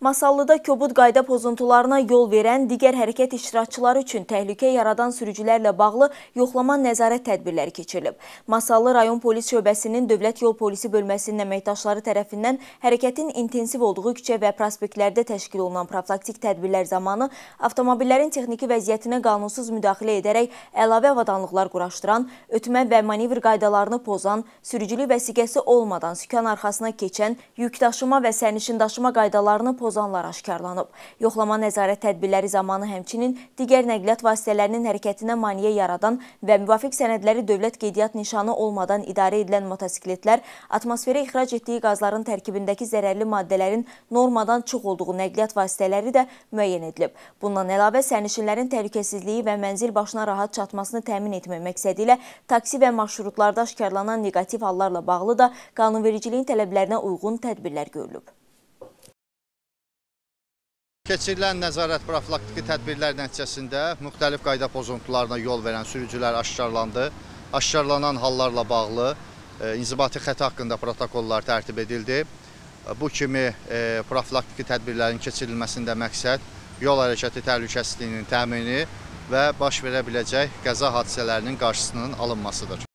Masallıda kobud qayda pozuntularına yol verən digər hərəkət iştirakçıları üçün təhlükə yaradan sürücülərlə bağlı yoxlama nəzarət tədbirləri keçirilib. Masallı rayon polis şöbəsinin Dövlət Yol Polisi bölməsinin əməkdaşları tərəfindən hərəkətin intensiv olduğu küçə və prospektlərdə təşkil olunan profilaktik tədbirlər zamanı avtomobillərin texniki vəziyyətinə qanunsuz müdaxilə edərək əlavə avadanlıqlar quraşdıran, ötmə və manevr qaydalarını pozan, sürücülük vəsiqəsi olmadan sükan arxasına keçən, yük daşıma və sərnişin daşıma qaydalarını pozan pozanlar aşkarlanıb. Yoxlama nəzarət tədbirləri zamanı həmçinin digər nəqliyyat vasitələrinin hərəkətinə maniyə yaradan və müvafiq sənədləri dövlət qeydiyyat nişanı olmadan idarə edilən motosikletlər atmosferə ixrac etdiyi qazların tərkibindəki zərərli maddələrin normadan çox olduğu nəqliyyat vasitələri də müəyyən edilib. Bundan əlavə sərnişinlərin təhlükəsizliyi və mənzil başına rahat çatmasını təmin etmək məqsədi ilə taksi və marşrutlarda aşkarlanan neqativ hallarla bağlı da qanunvericiliyin tələblərinə uyğun tədbirlər görülüb. Keçirilən nəzarət profilaktiki tədbirlər nəticəsində müxtəlif qayda pozuntularına yol verən sürücülər aşkarlandı. Aşkarlanan hallarla bağlı e, inzibati xəti haqqında protokollar tərtib edildi. E, bu kimi e, profilaktiki tədbirlərin keçirilməsində məqsəd yol hərəkəti təhlükəsizliyinin təmini və baş verə biləcək qəza hadisələrinin qarşısının alınmasıdır.